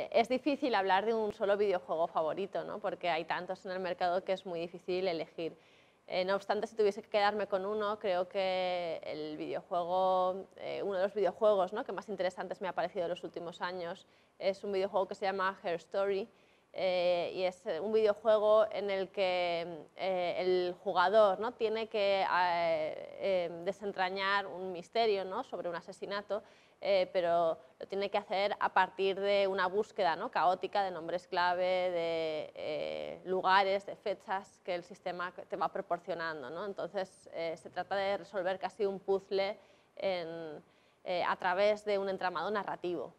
Eh, es difícil hablar de un solo videojuego favorito, ¿no? porque hay tantos en el mercado que es muy difícil elegir. Eh, no obstante, si tuviese que quedarme con uno, creo que el videojuego, eh, uno de los videojuegos ¿no? que más interesantes me ha parecido en los últimos años es un videojuego que se llama Her Story, eh, y es eh, un videojuego en el que mm, eh, el jugador ¿no? tiene que ah, em, desentrañar un misterio sobre un asesinato, pero lo tiene que hacer a partir de una búsqueda caótica de nombres clave, de lugares, de fechas que el sistema te va proporcionando. Entonces se trata de resolver casi un puzzle a través de un entramado narrativo.